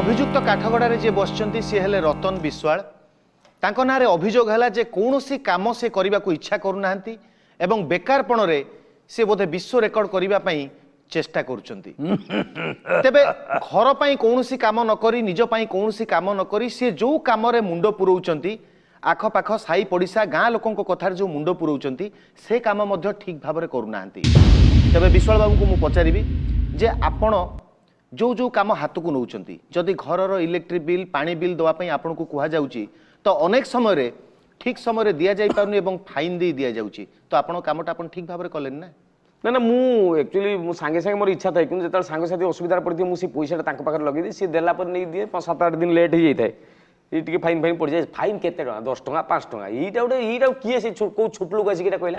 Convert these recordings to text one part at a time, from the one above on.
অভিযুক্ত কাঠগড়ার যে বসছেন সি হলে রতন বিশ্বাল তাঁর নাঁরে অভিযোগ হল যে কৌশি কাম সে করা ইচ্ছা করু না এবং বেকারপণরে সে বোধে বিশ্ব রেকর্ড করা চেষ্টা করছেন তেবে ঘর কৌশি কাম নকি নিজপাই কৌশি কাম নকি সে যে কামরে মুন্ড পুরোচ্ছেন আখপাখ সাই পড়শা গাঁ লোক কথার যে মুন্ড পুরোচ্ছেন সে কাম ঠিক ভাবে করু না তবে বিশ্বাল বাবু পচারি যে আপনার ଯେଉଁ ଯେଉଁ କାମ ହାତକୁ ନେଉଛନ୍ତି ଯଦି ଘରର ଇଲେକ୍ଟ୍ରିକ୍ ବିଲ୍ ପାଣି ବିଲ୍ ଦେବା ପାଇଁ ଆପଣଙ୍କୁ କୁହାଯାଉଛି ତ ଅନେକ ସମୟରେ ଠିକ୍ ସମୟରେ ଦିଆଯାଇପାରୁନି ଏବଂ ଫାଇନ୍ ଦେଇ ଦିଆଯାଉଛି ତ ଆପଣଙ୍କ କାମଟା ଆପଣ ଠିକ୍ ଭାବରେ କଲେନି ନା ନା ନା ମୁଁ ଆକ୍ଚୁଆଲି ମୁଁ ସାଙ୍ଗେ ସାଙ୍ଗେ ମୋର ଇଚ୍ଛା ଥାଏ କିନ୍ତୁ ଯେତେବେଳେ ସାଙ୍ଗସାଥି ଅସୁବିଧାରେ ପଡ଼ିଥିବ ମୁଁ ସେ ପଇସାଟା ତାଙ୍କ ପାଖରେ ଲଗେଇଦିଏ ସିଏ ଦେଲା ପରେ ନେଇକି ଦିଏ ସାତ ଆଠ ଦିନ ଲେଟ୍ ହେଇଯାଇଥାଏ ଇ ଟିକେ ଫାଇନ୍ ଫାଇନ୍ ପଡ଼ିଯାଏ ଫାଇନ୍ କେତେ ଟଙ୍କା ଦଶ ଟଙ୍କା ପାଞ୍ଚ ଟଙ୍କା ଏଇଟା ଗୋଟେ ଏଇଟା କିଏ ସେ କୋଉ ଛୋଟ ଲୋକ ଆସିକି ଏଇଟା କହିଲା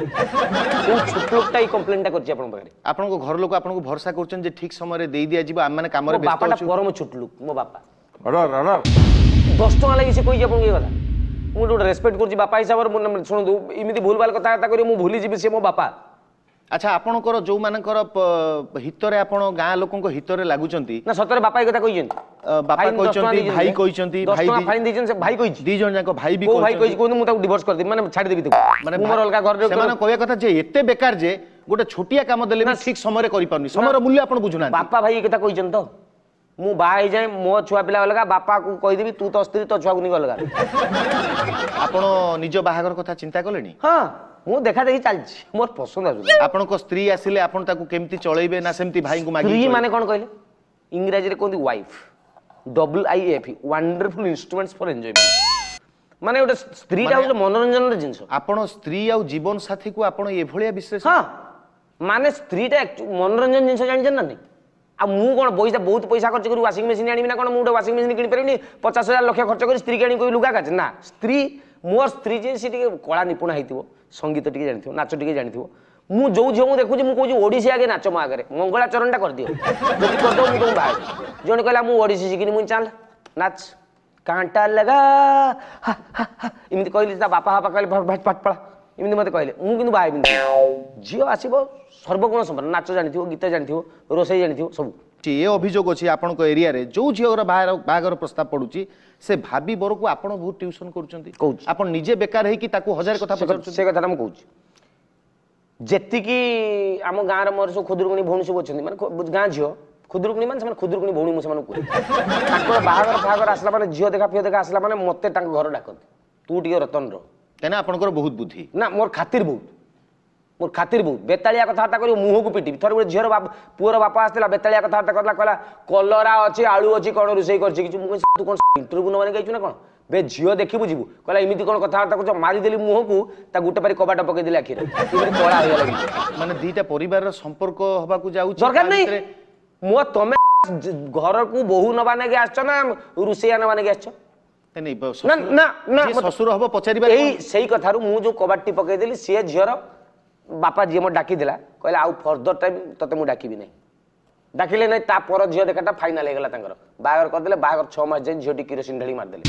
କୋଉ ଛୋଟ ଲୋକଟା ଏଇ କମ୍ପ୍ଲେନ୍ଟା କରିଛି ଆପଣଙ୍କ ପାଖରେ ଆପଣଙ୍କ ଘର ଲୋକ ଆପଣଙ୍କୁ ଭରସା କରୁଛନ୍ତି ଯେ ଠିକ୍ ସମୟରେ ଦେଇ ଦିଆଯିବ ଆମମାନେ କାମରେ ବ୍ୟସ୍ତ ବାପାଟା ପରମ ଛୋଟ ଲୋକ ମୋ ବାପା ଦଶ ଟଙ୍କା ଲାଗି ସେ କହିଛି ଆପଣଙ୍କୁ ଏ କଥା ମୁଁ ଗୋଟେ ରେସପେକ୍ଟ କରୁଛି ବାପା ହିସାବରେ ଶୁଣନ୍ତୁ ଏମିତି ଭୁଲଭାଲ କଥାବାର୍ତ୍ତା କରି ମୁଁ ଭୁଲିଯିବି ସେ ମୋ ବାପା আচ্ছা আপনার যেমানকর হিতরে আপনার গাঁ লোক হিতরে লাগুছেন না সতরে বাপা কথা কইছেন বাপা ভাই ছোটিয়া কাম দেলে ঠিক সময়রে করি মূল্য আপন বুঝুনা বাপা ভাই কথা কইছেন তো ମୁଁ ବାହା ହେଇଯାଏ ମୋ ଛୁଆ ପିଲା ଅଲଗା ବାପାକୁ କହିଦେବି ତୁ ତୋ ସ୍ତ୍ରୀ ତୋ ଛୁଆକୁ ନେଇ ଅଲଗା ଆପଣ ନିଜ ବାହାଘର କଥା ଚିନ୍ତା କଲେଣି ହଁ ମୁଁ ଦେଖା ଦେଖି ଚାଲିଛି ମୋର ପସନ୍ଦ ଆସୁଛି ଆପଣଙ୍କ ସ୍ତ୍ରୀ ଆସିଲେ ଆପଣ ତାକୁ କେମିତି ଚଳେଇବେ ନା ସେମିତି ଭାଇଙ୍କୁ ମାଗି ମାନେ କ'ଣ କହିଲେ ଇଂରାଜୀରେ କୁହନ୍ତି wife W I F wonderful instruments for enjoyment ମାନେ ଗୋଟେ ସ୍ତ୍ରୀଟା ହେଉଛି ମନୋରଞ୍ଜନର ଜିନିଷ ଆପଣ ସ୍ତ୍ରୀ ଆଉ ଜୀବନ ସାଥୀକୁ ଆପଣ ଏଭଳିଆ ବିଶେଷ ହଁ ମାନେ ସ୍ତ୍ରୀଟା ମନୋରଞ୍ଜନ ଜିନିଷ ଜାଣିଛନ୍ତି ନା ନାହିଁ ଆଉ ମୁଁ କ'ଣ ପଇସା ବହୁତ ପଇସା ଖର୍ଚ୍ଚ କରି ୱାସିଂ ମେସିନ୍ ଆଣିବି ନା କ'ଣ ମୁଁ ଗୋଟେ ୱାସିଂ ମେସିନ୍ କିଣିପାରିବିନି ପଚାଶ ହଜାର ଲକ୍ଷ ଖର୍ଚ୍ଚ କରି ସ୍ତ୍ରୀକି ଆଣିକି ଲୁଗା କାଚେ ନା ସ୍ତ୍ରୀ ମୋ ସ୍ତ୍ରୀ ଯେ ସେ ଟିକେ କଳା ନିପୁଣ ହେଇଥିବ ସଙ୍ଗୀତ ଟିକେ ଜାଣିଥିବ ନାଚ ଟିକେ ଜାଣିଥିବ ମୁଁ ଯେଉଁ ଝିଅଙ୍କୁ ଦେଖୁଛି ମୁଁ କହୁଛି ଓଡ଼ିଶୀ ଆଗେ ନାଚ ମୋ ଆଗରେ ମଙ୍ଗଳାଚରଣଟା କରିଦିଅ ଯଦି କରିଦେବ ମୁଁ ତୁମକୁ ବାହାରେ ଜଣେ କହିଲା ମୁଁ ଓଡ଼ିଶୀ ଶିଖିନି ମୁଁ ଚାଲ ନାଚ କାଣ୍ଟା ଲଗା ଏମିତି କହିଲି ତା ବାପା ବାପା କହିଲେ ଫଟ ଫଟ ଫଟଫଳା ଏମିତି ମୋତେ କହିଲେ ମୁଁ କିନ୍ତୁ ବାହା ହେବିନି ଝିଅ ଆସିବ ସର୍ବଗୁଣ ସମ୍ପନ୍ନ ନାଚ ଜାଣିଥିବ ଗୀତ ଜାଣିଥିବ ରୋଷେଇ ଜାଣିଥିବ ସବୁ ଏ ଅଭିଯୋଗ ଅଛି ଆପଣଙ୍କ ଏରିଆରେ ଯୋଉ ଝିଅର ବାହାଘର ପ୍ରସ୍ତାବ ପଡ଼ୁଛି ସେ ଭାବି ବରକୁ ଆପଣ ବହୁତ ଟ୍ୟୁସନ କରୁଛନ୍ତି କହୁଛି ଆପଣ ନିଜେ ବେକାର ହେଇକି ତାକୁ ହଜାର କଥା ପଚାରୁଛନ୍ତି ସେ କଥାଟା ମୁଁ କହୁଛି ଯେତିକି ଆମ ଗାଁର ମୋର ସବୁ ଖୁଦୁରୁକୁଣୀ ଭଉଣୀ ସବୁ ଅଛନ୍ତି ମାନେ ଗାଁ ଝିଅ ଖୁଦୁରୁକୁଣୀ ମାନେ ସେମାନେ ଖୁଦୁରୁକୁଣୀ ଭଉଣୀ ମୁଁ ସେମାନଙ୍କୁ କୁହେ ତାଙ୍କର ବାହାଘର ଫାହାଘର ଆସିଲା ମାନେ ଝିଅ ଦେଖା ଫିଅ ଦେଖା ଆସିଲା ମାନେ ମୋତେ ତାଙ୍କ ଘର ଡାକନ୍ତି ତୁ ଟିକେ ରତନ ରହ କାହିଁକିନା ଆପଣଙ୍କର ବହୁତ ବୁଦ୍ଧି ନା ମୋର ଖାତିର ବହୁତ ମୋ ଖାତିର ବହୁତ ବେତାଳିଆ କଥାବାର୍ତ୍ତା କରିବ ମୁହଁକୁ ପିଟିବି ଥରେ ଗୋଟେ ଝିଅର ବାପ ପୁଅର ବାପା ଆସିଥିଲା ବେତାଳିଆ କଥାବାର୍ତ୍ତା କରିଲା କହିଲା କଲରା ଅଛି ଆଳୁ ଅଛି କ'ଣ ରୋଷେଇ କରିଛି କିଛି ମୁଁ କହିଲି ତୁ କ'ଣ ଇଣ୍ଟରଭ୍ୟୁ ନେବାରେ ଯାଇଛୁ ନା କ'ଣ ବେ ଝିଅ ଦେଖିବୁ ଯିବୁ କହିଲା ଏମିତି କ'ଣ କଥାବାର୍ତ୍ତା କରୁଛ ମାରିଦେଲି ମୁହଁକୁ ତା ଗୋଟେ ପାରି କବାଟ ପକେଇଦେଲି ଆଖିରେ କଳା ହେଇଗଲା ମାନେ ଦୁଇଟା ପରିବାରର ସମ୍ପର୍କ ହେବାକୁ ଯାଉଛି ଦରକାର ନାହିଁ ମୋ ତମେ ଘରକୁ ବୋହୁ ନେବା ନାଗି ଆସିଛ ନା ରୋଷେଇଆ ନେବା ନାଗି ଆସିଛ ଶ୍ୱଶୁର ହବ ପଚାରିବା ଏଇ ସେଇ କଥାରୁ ମୁଁ ଯୋଉ କବାଟଟି ପକେଇଦେଲି ସିଏ ଝିଅର ବାପା ଯିଏ ମୋତେ ଡାକିଦେଲା କହିଲେ ଆଉ ଫର୍ଦର ଟାଇମ୍ ତତେ ମୁଁ ଡାକିବି ନାହିଁ ଡାକିଲେ ନାହିଁ ତା ପର ଝିଅ ଦେଖାଟା ଫାଇନାଲ୍ ହେଇଗଲା ତାଙ୍କର ବାହାଘର କରିଦେଲେ ବାହାଘର ଛଅ ମାସ ଯାଇ ଝିଅଟି କିରୋସିନ ଢାଳି ମାରିଦେଲେ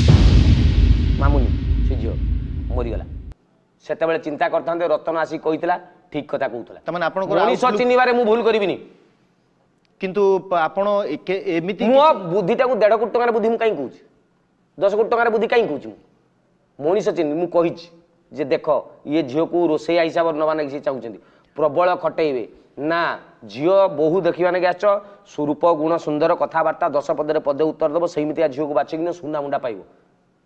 ମାମୁନି ସେ ଝିଅ ମରିଗଲା ସେତେବେଳେ ଚିନ୍ତା କରିଥାନ୍ତେ ରତନ ଆସି କହିଥିଲା ଠିକ୍ କଥା କହୁଥିଲା ମଣିଷ ଚିହ୍ନିବାରେ ମୁଁ ଭୁଲ କରିବିନି କିନ୍ତୁ ଆପଣ ଏମିତି ମୋ ବୁଦ୍ଧିଟାକୁ ଦେଢ଼ କୋଟି ଟଙ୍କାର ବୁଦ୍ଧି ମୁଁ କାହିଁ କହୁଛି ଦଶ କୋଟି ଟଙ୍କାର ବୁଦ୍ଧି କାହିଁ କହୁଛି ମୁଁ ମଣିଷ ଚିହ୍ନି ମୁଁ କହିଛି ଯେ ଦେଖ ଇଏ ଝିଅକୁ ରୋଷେଇଆ ହିସାବରେ ନେବା ଲାଗି ସେ ଚାହୁଁଛନ୍ତି ପ୍ରବଳ ଖଟେଇବେ ନା ଝିଅ ବୋହୁ ଦେଖିବା ଲାଗି ଆସିଛ ସ୍ୱରୂପ ଗୁଣ ସୁନ୍ଦର କଥାବାର୍ତ୍ତା ଦଶ ପଦରେ ପଦେ ଉତ୍ତର ଦେବ ସେମିତିଆ ଝିଅକୁ ବାଛିକିନା ସୁନା ମୁଣ୍ଡା ପାଇବ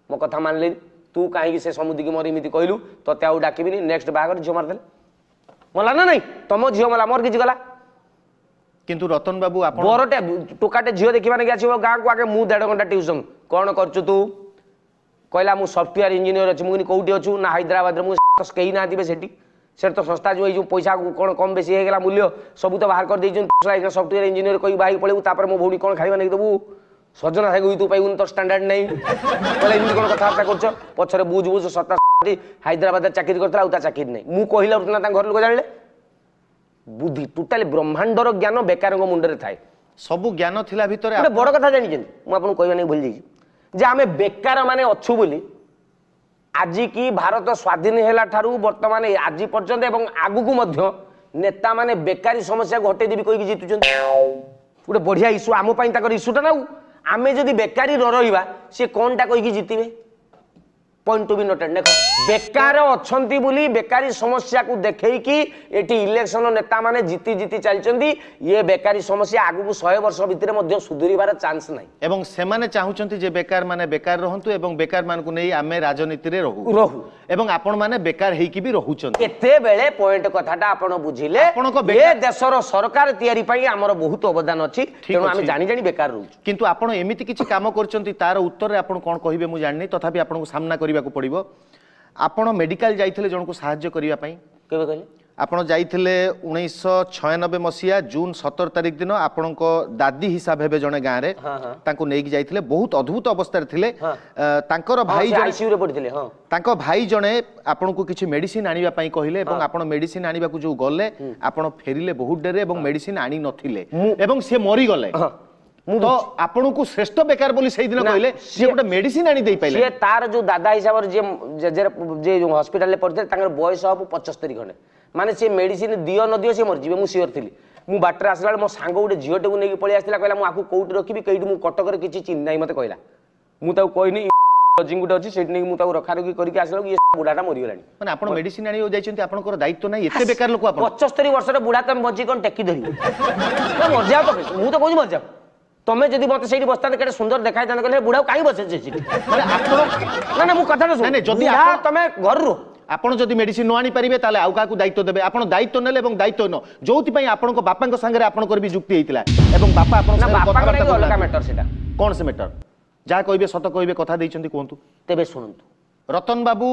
ମୋ କଥା ମାନିଲେନି ତୁ କାହିଁକି ସେ ସମୁଦିକି ମୋର ଏମିତି କହିଲୁ ତତେ ଆଉ ଡାକିବିନି ନେକ୍ସଟ ବାହାଘର ଝିଅ ମାରିଦେଲେ ମଲା ନା ନାଇଁ ତମ ଝିଅ ମଲା ମୋର କିଛି ଗଲା କିନ୍ତୁ ରତନ ବାବୁ ବରଟେ ଟୋକାଟେ ଝିଅ ଦେଖିବା ଲାଗି ଆସିବ ଗାଁକୁ ଆଗେ ମୁଁ ଦେଢ଼ ଘଣ୍ଟା ଟ୍ୟୁସନ୍ କ'ଣ କରୁଛୁ ତୁ କହିଲା ମୁଁ ସଫ୍ଟୱେୟାର ଇଞ୍ଜିନିୟର ଅଛି ମୁଁ କହିଲି କେଉଁଠି ଅଛୁ ନା ହାଇଦ୍ରାବାଦରେ ମୁଁ କେହି ନାହାନ୍ତି ବେ ସେଠି ସେଠି ତ ଶସ୍ତା ଯେଉଁ ଏଇ ଯେଉଁ ପଇସାକୁ କ'ଣ କମ୍ ବେଶୀ ହେଇଗଲା ମୂଲ୍ୟ ସବୁ ତ ବାହାର କରିଦେଇଛନ୍ତି ସଫ୍ଟୱେୟାର ଇଞ୍ଜିନିୟର କହିକି ବାହାରିକି ପଳେଇବୁ ତାପରେ ମୋ ଭଉଣୀ କ'ଣ ଖାଇବା ନେଇକି ଦେବୁ ସଜନା ଶାଗ ତୁ ପାଇବୁନି ତୋର ଷ୍ଟାଣ୍ଡାର୍ଡ ନାହିଁ କହିଲେ ଏମିତି କ'ଣ କଥାବାର୍ତ୍ତା କରୁଛ ପଛରେ ବୁଝ ବୁଝ ସତା ହାଇଦ୍ରାବାଦରେ ଚାକିରି କରିଥିଲା ଆଉ ତା ଚାକିରି ନାହିଁ ମୁଁ କହିଲା ନା ତାଙ୍କ ଘର ଲୋକ ଜାଣିଲେ ବୁଦ୍ଧି ଟୋଟାଲି ବ୍ରହ୍ମାଣ୍ଡର ଜ୍ଞାନ ବେକାରଙ୍କ ମୁଣ୍ଡରେ ଥାଏ ସବୁ ଜ୍ଞାନ ଥିଲା ଭିତରେ ଗୋଟେ ବଡ଼ କଥା ଜାଣିଛନ୍ତି ମୁଁ ଆପଣଙ୍କୁ କହିବା ନେଇ ଭୁଲି ଯାଇଛି যে আমি ବେକାର ମାନେ ଅଛୁ ବୋଲି ଆଜିକି ଭାରତ ସ୍ୱାଧୀନ ହେଲା ଠାରୁ ବର୍ତ୍ତମାନ ଆଜି ପର୍ଯ୍ୟନ୍ତ ଏବଂ ଆଗକୁ ମଧ୍ୟ ନେତାମାନେ ବେକାରୀ ସମସ୍ୟାକୁ ହଟେଇ ଦେବି କହିକି ଜିତୁଛନ୍ତି ଗୋଟେ ବଢ଼ିଆ ଇସ୍ୟୁ ଆମ ପାଇଁ ତାଙ୍କର ଇସ୍ୟୁଟା ନା ଆଉ ଆମେ ଯଦି ବେକାରୀ ନ ରହିବା ସିଏ କ'ଣଟା କହିକି ଜିତିବେ পয়েন্ট টু বি নোটেড দেখ বেকার অনেক বলে বেকারী সমস্যা দেখেকি এটি ইলেকশন নেতা মানে জিতি জিতি চালছেন ইয়ে বেকারী সমস্যা আগুক শহে বর্ষ ভিতরে সুধুরবার চান্স নাই এবং সেমানে চাহুছেন যে বেকার মানে বেকার রহন্তু এবং বেকার মানুষ নেই আমি রাজনীতি রহু রহু এবং আপন মানে বেকার হইকি বি রহুছেন এতেবেলে পয়েন্ট কথাটা আপন বুঝিলে এ দেশর সরকার তৈরি পাই আমার বহুত অবদান অছি তেণু আমি জানি জানি বেকার রহুছু কিন্তু আপন এমিতি কিছু কাম করছেন তার উত্তরে আপন কোন কহিবে মু জানি তথাপি আপনকু সামনা করিবে କରିବାକୁ ପଡ଼ିବ ଆପଣ ମେଡ଼ିକାଲ ଯାଇଥିଲେ ଜଣଙ୍କୁ ସାହାଯ୍ୟ କରିବା ପାଇଁ କେବେ କହିଲେ ଆପଣ ଯାଇଥିଲେ ଉଣେଇଶହ ଛୟାନବେ ମସିହା ଜୁନ ସତର ତାରିଖ ଦିନ ଆପଣଙ୍କ ଦାଦି ହିସାବ ହେବେ ଜଣେ ଗାଁରେ ତାଙ୍କୁ ନେଇକି ଯାଇଥିଲେ ବହୁତ ଅଦ୍ଭୁତ ଅବସ୍ଥାରେ ଥିଲେ ତାଙ୍କର ଭାଇ ଜଣେ ତାଙ୍କ ଭାଇ ଜଣେ ଆପଣଙ୍କୁ କିଛି ମେଡିସିନ ଆଣିବା ପାଇଁ କହିଲେ ଏବଂ ଆପଣ ମେଡିସିନ ଆଣିବାକୁ ଯୋଉ ଗଲେ ଆପଣ ଫେରିଲେ ବହୁତ ଡେରେ ଏବଂ ମେଡିସିନ ଆଣିନଥିଲେ ଏବଂ ସେ ମରିଗଲେ তো আপনার শ্রেষ্ঠ বেকার বলে সেইদিন কহিলেন সি গোটে মেডিসিন আনি দেই পাইলে সি তার যে দাদা হিসাবে যে যে হসপিটালে পড়িলে তাঙ্কর বয়স হব পঁচস্তরি খণ্ডে মানে সে মেডিসিন দিও ন দিও সে মরিযে মু সিওর থিলি ମୁଁ ବାଟରେ ଆସିଲା ବେଳେ ମୋ ସାଙ୍ଗ ଗୋଟେ ଝିଅଟାକୁ ନେଇକି ପଳେଇ ଆସିଲା କହିଲା ମୁଁ ଆକୁ କେଉଁଠି ରଖିବି କେଉଁଠି ମୁଁ କଟକରେ କିଛି ଚିହ୍ନି ନାହିଁ ମୋତେ କହିଲା ମୁଁ ତାକୁ କହିନି ଲଜିଂ ଗୋଟେ ଅଛି ସେଠି ନେଇକି ମୁଁ ତାକୁ ରଖାରଖି କରିକି ଆସିଲା ଇଏ ବୁଢ଼ାଟା ମରିଗଲାଣି ମାନେ ଆପଣ ମେଡିସିନ ଆଣିବାକୁ ଯାଇଛନ୍ତି ଆପଣଙ୍କର ଦାୟିତ୍ୱ ନାହିଁ ଏତେ ବେକାର ଲୋକ ପଚସ୍ତରୀ ବର୍ଷର ବୁଢ଼ା ତମେ ବଞ୍ଚି କ'ଣ ଟେକି ଧରିବ ମଜା ପକେଇ ମୁଁ ତ କହୁଛି ମଜା তুমি যদি মতো সেইটি বসতাতে কেটে সুন্দর দেখাই তাহলে কলে বুড়াও কাই বসেছে সেটি মানে আপন না না মু কথাটা শুন না যদি তুমি ঘরু আপন যদি মেডিসিন ন আনি পারিবে তাহলে আউ কাকু দায়িত্ব দেবে আপন দায়িত্ব নেলে এবং দায়িত্ব ন যোউতি পাই আপনক বাপাঙ্ক সাঙ্গরে আপনকর বি যুক্তি হেইতিলা এবং বাপা আপন সাথে কথাবার্তা অলগা ম্যাটার সেটা কোন সে ম্যাটার যা কইবে সত কইবে কথা দেইছন্তি কোন্তু তেবে শুনন্তু রতন বাবু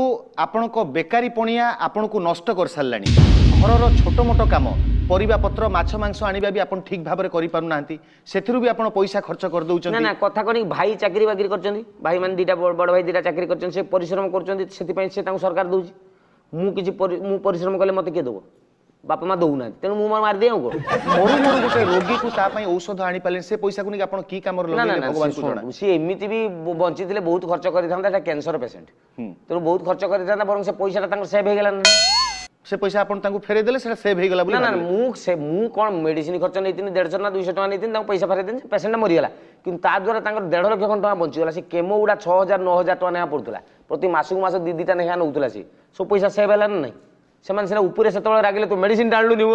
আপনক বেকারি পণিয়া আপনকু নষ্ট করি সারলানি ঘরর ছোট মোট কাম পরিবাপত্র মাছ মাংস আনিবা বি আপন ঠিক ভাবে করি পারু নাহান্তি সেথিরু বি আপন পয়সা খরচ করে দউচন্তি না না কথা কোনি ভাই চাকরি বাকরি করচন্তি ভাই মানে দুইটা বড় ভাই দুইটা চাকরি করচন্তি সে পরিশ্রম করচন্তি সেতি পাই সে তাঙ্কু সরকার দউচি মু কিছু মু পরিশ্রম কলে মতে কে দেব বাপা মা দৌ না তেমন মু মার দিয়ে মরু মরু গোটে রোগী কু তা পাই ঔষধ আনি পালে সে পয়সা কু আপন কি কামর লগে ভগবান কু জানা সে এমিতি বি বঞ্চি দিলে বহুত খরচ করি থান্তা এটা ক্যান্সার পেশেন্ট তেমন বহুত খরচ করি থান্তা বরং সে পয়সাটা তাঙ্কর সেভ হে গেলান না সে পয়সা আপন তাঙ্কু ফেরাই দেলে সেটা সেভ হইগলা বলি না না মু সে মু কোন মেডিসিন খরচ নেইতিনি 150 না 200 টাকা নেইতিনি তাঙ্কু পয়সা ফেরাই দেন পেশেন্ট মরিগলা কিন্তু তা দ্বারা তাঙ্কর 1.5 লক্ষ কোন টাকা বঞ্চিগলা সে কেমো গুড়া 6000 9000 টাকা নেয়া পড়তুলা প্রতি মাসকু মাস দি দিটা নেহা নউতুলা সে সো পয়সা সেভ হেলা না নাই ସେମାନେ ସିନା ଉପରେ ସେତେବେଳେ ରାଗିଲେ ତୁ ମେଡ଼ିସିନ ଟାଣିଲୁ ନିବୁ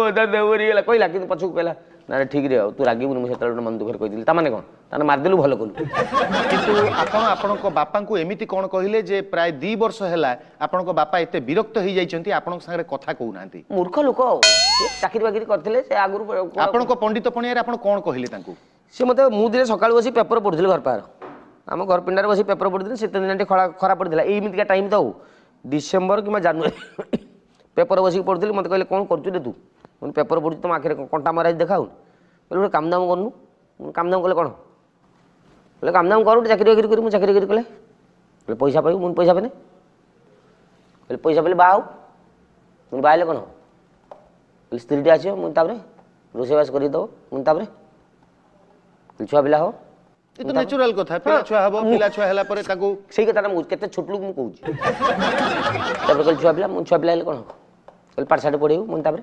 ଇଏଲା କହିଲା କିନ୍ତୁ ପଛକୁ କହିଲା ନା ଠିକ୍ରେ ଆଉ ତୁ ରାଗିବୁନି ମୁଁ ସେତେବେଳେ ମନ ଦୁଃଖରେ କହିଥିଲି ତାମାନେ କ'ଣ ତାମାନେ ମାରିଦେଲୁ ଭଲ କଲୁ କିନ୍ତୁ ଆପଣ ଆପଣଙ୍କ ବାପାଙ୍କୁ ଏମିତି କ'ଣ କହିଲେ ଯେ ପ୍ରାୟ ଦୁଇ ବର୍ଷ ହେଲା ଆପଣଙ୍କ ବାପା ଏତେ ବିରକ୍ତ ହେଇଯାଇଛନ୍ତି ଆପଣଙ୍କ ସାଙ୍ଗରେ କଥା କହୁନାହାନ୍ତି ମୂର୍ଖ ଲୋକ ଆଉ ଚାକିରି ବାକିରି କରିଥିଲେ ସେ ଆଗରୁ ଆପଣଙ୍କ ପଣ୍ଡିତ ପଣିଆରେ ଆପଣ କ'ଣ କହିଲେ ତାଙ୍କୁ ସେ ମୋତେ ମୁଁ ଦିନେ ସକାଳୁ ବସି ପେପର ପଢ଼ୁଥିଲି ଘର ପାଖର ଆମ ଘର ପିଣ୍ଡାରେ ବସି ପେପର ପଢ଼ୁଥିଲି ଶୀତ ଦିନ ଟିକେ ଖରା ଖରା ପଡ଼ିଥିଲା ଏଇମିତିକା ଟାଇମ୍ ତ ଆଉ ଡିସେମ୍ବର କିମ୍ବା ଜାନୁଆରୀ ପେପର ବସିକି ପଢ଼ୁଥିଲି ମୋତେ କହିଲେ କ'ଣ କରୁଛୁ ତୁ ମୁଁ ପେପର ପଢ଼ୁଛି ତମ ଆଖିରେ କଣ୍ଟା ମରାଜ ଦେଖାଉନି କହିଲେ ଗୋଟେ କାମଦାମ କରୁନୁ କାମଦାମ କଲେ କ'ଣ କହିଲେ କାମଦାମ କର ଗୋଟେ ଚାକିରି ବାକିରି କରି ମୁଁ ଚାକିରି ବାକିରି କଲେ କହିଲେ ପଇସା ପାଇବୁ ମୁଁ ପଇସା ପାଇନି କହିଲେ ପଇସା ପାଇଲେ ବାହା ହଉ ମୁଁ ବାହାହେଲେ କ'ଣ ହବ କହିଲେ ସ୍ତ୍ରୀଟେ ଆସିବ ମୁଁ ତାପରେ ରୋଷେଇବାସ କରିକି ଦେବ ମୁଁ ତାପରେ ଛୁଆ ପିଲା ହବ এটা ন্যাচুরাল কথা পিলা ছুয়া হব পিলা ছুয়া হেলা পরে তাকু সেই কথাটা কেতে ছোটলুক মু কউছি তারপর কল ছুয়া পিলা মু ছুয়া পিলা হেলে কোন କହିଲି ପାଠଶାଠ ପଢ଼ିବୁ ମୁଁ ତାପରେ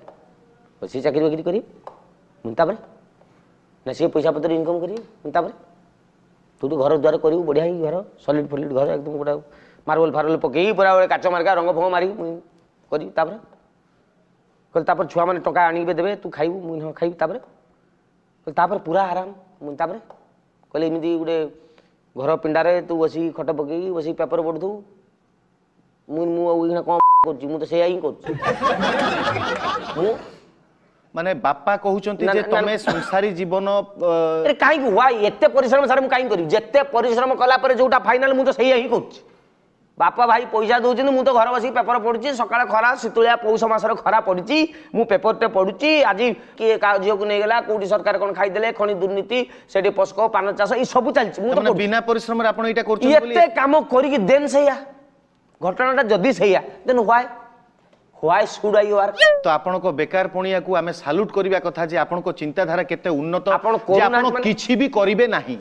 ସେ ଚାକିରି ବାକିରି କରିବି ମୁଁ ତାପରେ ନା ସିଏ ପଇସା ପତ୍ର ଇନକମ୍ କରିବି ମୁଁ ତାପରେ ତୁ ତୁ ଘର ଦ୍ୱାର କରିବୁ ବଢ଼ିଆ ହେଇକି ଘର ସଲିଡ଼ ଫଲିଡ଼ ଘର ଏକଦମ ଗୋଟେ ମାର୍ବଲ ଫାର୍ବଲ ପକେଇ ପୁରା ଗୋଟେ କାଚ ମାର୍କା ରଙ୍ଗ ଫଙ୍ଗ ମାରିକି ମୁଁ କରିବି ତାପରେ କହିଲି ତାପରେ ଛୁଆମାନେ ଟଙ୍କା ଆଣିକି ଦେବେ ତୁ ଖାଇବୁ ମୁଁ ହଁ ଖାଇବି ତାପରେ କହିଲି ତାପରେ ପୁରା ଆରାମ ମୁଁ ତାପରେ କହିଲି ଏମିତି ଗୋଟେ ଘର ପିଣ୍ଡାରେ ତୁ ବସିକି ଖଟ ପକେଇକି ବସିକି ପେପର ପଢ଼ୁଥିବୁ ମୁଁ ମୁଁ ଆଉ କ'ଣ କରୁଛି ମୁଁ ତ ସେଇଆ ହିଁ କରୁଛି ମୁଁ ମାନେ ବାପା କହୁଛନ୍ତି ଯେ ତମେ ସଂସାରୀ ଜୀବନ କାହିଁକି ହ୍ୱାଇ ଏତେ ପରିଶ୍ରମ ସାର୍ ମୁଁ କାହିଁକି କରିବି ଯେତେ ପରିଶ୍ରମ କଲା ପରେ ଯୋଉଟା ଫାଇନାଲ ମୁଁ ତ ସେଇଆ ହିଁ କରୁଛି ବାପା ଭାଇ ପଇସା ଦେଉଛନ୍ତି ମୁଁ ତ ଘର ବସିକି ପେପର ପଢ଼ୁଛି ସକାଳ ଖରା ଶୀତୁଳିଆ ପୌଷ ମାସର ଖରା ପଡ଼ିଛି ମୁଁ ପେପରଟେ ପଢ଼ୁଛି ଆଜି କିଏ କାହା ଝିଅକୁ ନେଇଗଲା କୋଉଠି ସରକାର କ'ଣ ଖାଇଦେଲେ ଖଣି ଦୁର୍ନୀତି ସେଠି ପସ୍କ ପାନ ଚାଷ ଏଇ ସବୁ ଚାଲିଛି ମୁଁ ବିନା ପରିଶ୍ରମରେ ଆପଣ ଏଇଟା କରୁଛନ୍ତି ଏତେ କାମ କରିକି ଦେନ୍ ସେଇଆ ঘটনাটা যদি সেইয়া then why why should I war তো আপনক বেকার পণিয়াকু আমি সালুট করিবা কথা যে আপনক চিন্তাধারা কেতে উন্নত আপন আপন কিছু বি করিবে নাহি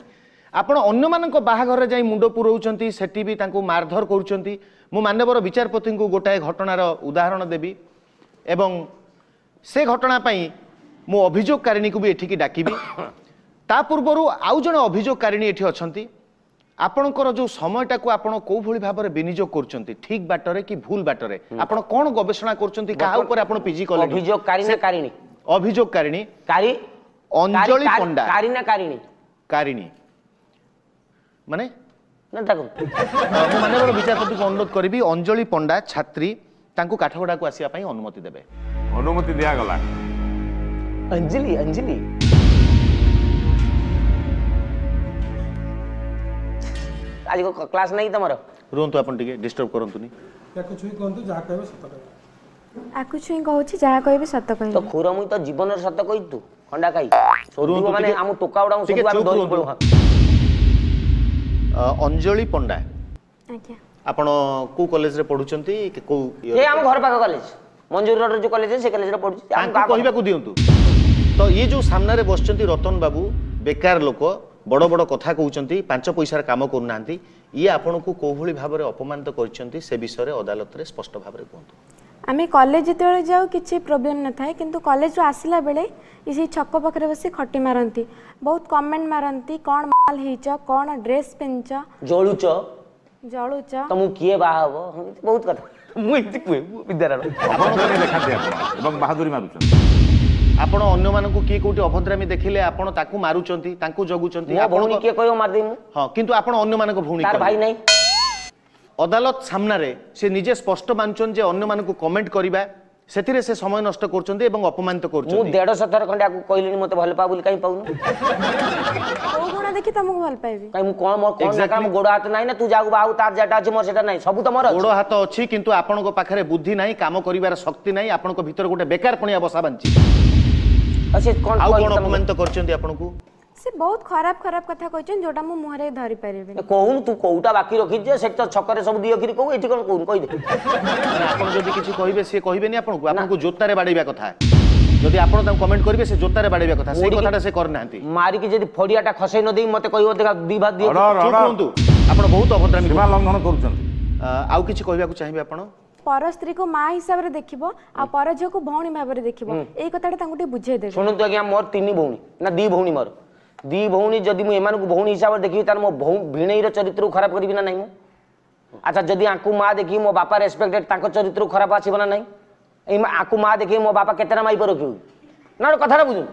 ଆପଣ ଅନ୍ୟମାନଙ୍କ ବାହାଘରରେ ଯାଇ ମୁଣ୍ଡ ପୁରଉଛନ୍ତି ସେଠି ବି ତାଙ୍କୁ ମାରଧର କରୁଛନ୍ତି ମୁଁ ମାନ୍ୟବର ବିଚାରପତିଙ୍କୁ ଗୋଟାଏ ଘଟଣାର ଉଦାହରଣ ଦେବି ଏବଂ ସେ ଘଟଣା ପାଇଁ ମୁଁ ଅଭିଯୋଗକାରିଣୀକୁ ବି ଏଠିକି ଡାକିବି ତା ପୂର୍ବରୁ ଆଉ ଜଣେ ଅଭିଯୋଗକାରିଣୀ ଏଠି ଅଛନ୍ତି ଆପଣଙ୍କର ଯେଉଁ ସମୟଟାକୁ ଆପଣ କୋଉଭଳି ଭାବରେ ବିନିଯୋଗ କରୁଛନ୍ତି ଠିକ ବାଟରେ କି ଭୁଲ ବାଟରେ ଆପଣ କଣ ଗବେଷଣା କରୁଛନ୍ତି କାହା ଉପରେ ଆପଣ ପିଜି କଲେ ଅଭିଯୋଗକାରିଣୀ ଅଭିଯୋଗକାରିଣୀ କାରି ଅଞ୍ଜଳି ପଣ୍ଡା କାରିନା କାରିଣୀ କାରିଣୀ ମାନେ ମୁଁ ମାନ୍ୟବର ବିଚାରପତିଙ୍କୁ ଅନୁରୋଧ କରିବି ଅଞ୍ଜଳି ପଣ୍ଡା ଛାତ୍ରୀ ତାଙ୍କୁ କାଠଗୋଡ଼ାକୁ ଆସିବା ପାଇଁ ଅନୁମତି ଦେବେ ଅନୁମତି ଦିଆଗଲା ଅଞ୍ଜଳି ଅଞ୍ଜଳି আজ ক্লাস নাই তোমার রুহতু আপন টিকে ডিস্টার্ব করন্তুনি ইয়াকু ছুই কোন্তু যা কইবে সত কইবে আকু ছুই কহুছি যা কইবে সত কইবে তো খুর মুই তো জীবনের সত কইতু খন্ডা খাই সরুতু মানে আমু টোকা উড়া সব আমি ধরি পড়ু অঞ্জলি পণ্ডা আজ্ঞা আপন কো কলেজ রে পড়ুচন্তি কো এ আম ঘর পাক কলেজ মঞ্জুর রোড যে কলেজ সে কলেজ রে পড়ুছি আম কহিবাকু দিউতু তো ইয়ে যে সামনারে বসছন্তি রতন বাবু বেকার লোক বড় বড় কথা কৌঁচি পাঁচ পয়সার কাম করু না ইয়ে আপনার কোভাবে ভাবে অপমানিত করছেন সে বিষয়ে আদালতের স্পষ্ট ভাবে কুহতু আমি কলেজ যেতে যাও কিছু প্রোবলেম নথায় কিন্তু কলেজ আসিলা বেড়ে সেই ছক পাখে বসে খটি মারতি বহু কমেন্ট মারতি কম মাল হয়েছ কম ড্রেস পিঞ্চ জলুচ জলুচ তুমি কিয়ে বাহা হব বহুত কথা মু বিদ্যালয় এবং বাহাদুরি মারুছেন ଆପଣ ଅନ୍ୟମାନଙ୍କୁ କିଏ କୋଉଠି ଅଭଦ୍ରାମୀ ଦେଖିଲେ ଆପଣ ତାକୁ ମାରୁଛନ୍ତି ତାଙ୍କୁ ଜଗୁଛନ୍ତି ଭଉଣୀ କିଏ କହିବ ମାରିଦେବି ମୁଁ ହଁ କିନ୍ତୁ ଆପଣ ଅନ୍ୟମାନଙ୍କ ଭଉଣୀ ଭାଇ ନାହିଁ ଅଦାଲତ ସାମ୍ନାରେ ସେ ନିଜେ ସ୍ପଷ୍ଟ ମାନୁଛନ୍ତି ଯେ ଅନ୍ୟମାନଙ୍କୁ କମେଣ୍ଟ କରିବା ସେଥିରେ ସେ ସମୟ ନଷ୍ଟ କରୁଛନ୍ତି ଏବଂ ଅପମାନିତ କରୁଛନ୍ତି ମୁଁ ଦେଢ଼ଶହ ଥର ଖଣ୍ଡେ ଆକୁ କହିଲିଣି ମୋତେ ଭଲ ପାଆ ବୋଲି କାହିଁ ପାଉନୁ କୋଉ ଗୁଣ ଦେଖି ତମକୁ ଭଲ ପାଇବି କାହିଁ ମୁଁ କ'ଣ ମୋର କ'ଣ ନା କାମ ଗୋଡ଼ ହାତ ନାହିଁ ନା ତୁ ଯାହାକୁ ବାହୁ ତାର ଯାଟା ଅଛି ମୋର ସେଟା ନାହିଁ ସବୁ ତମର ଗୋଡ଼ ହାତ ଅଛି କିନ୍ତୁ ଆପଣଙ୍କ ପାଖରେ ବୁଦ୍ଧି ନାହିଁ କାମ କରିବାର ଶକ୍ତି ନାହିଁ ଆପଣଙ୍କ ଭିତରେ ଗୋଟେ ବେକାରପଣିଆ ବସା ବାଞ୍ଚିଛି ସେ କ'ଣ ଆଉ କ'ଣ ଅପମାନିତ କରିଛନ୍ତି ଆପଣଙ୍କୁ ସେ ବହୁତ ଖରାପ ଖରାପ କଥା କହିଛନ୍ତି ଯୋଉଟା ମୁଁ ମୁହଁରେ ଧରି ପାରିବିନି କହୁନୁ ତୁ କୋଉଟା ବାକି ରଖିଛି ଯେ ସେଠି ତ ଛକରେ ସବୁ ଦିଅ କିରି କହୁ ଏଠି କ'ଣ କହୁନୁ କହିଦେ ଆପଣ ଯଦି କିଛି କହିବେ ସିଏ କହିବେନି ଆପଣଙ୍କୁ ଆପଣଙ୍କୁ ଜୋତାରେ ବାଡ଼େଇବା କଥା ଯଦି ଆପଣ ତାଙ୍କୁ କମେଣ୍ଟ କରିବେ ସେ ଜୋତାରେ ବାଡ଼େଇବା କଥା ସେଇ କଥାଟା ସେ କରିନାହାନ୍ତି ମାରିକି ଯଦି ଫଡ଼ିଆଟା ଖସେଇ ନ ଦେଇ ମତେ କହିବ ଦେଖା ଦୁଇ ଭାତ ଦିଅ ଆପଣ ବହୁତ ଅଭଦ୍ରାମୀ ଲଙ୍ଘନ କରୁଛନ୍ତି ଆଉ କିଛି କହିବାକୁ ଚାହିଁବେ ଆପଣ পর স্ত্রীকে মা হিসাবে দেখব আর পর ঝিউকে ভৌণী ভাবে দেখব এই কথাটা তাঁকু টিকে বুঝাই দেবে শুণতু আজ্ঞা মোর তিন ভৌণী না দি ভৌণী মোর দি ভৌণী যদি মু এমানকু ভৌণী হিসাবে দেখিবি তাহলে মো ভিণেইর চরিত্রକୁ ଖରାପ କରିବି না নাই মু আচ্ছা যদি আঙ্কু মা দেখি মো বাপা রেসপেক্টেড তাঙ্ক চরিত্র খারাপ আসিব না নাই এই আঙ্কু মা দেখি মো বাপা কেতেটা মাইপ রখিবি না কথাটা বুঝুন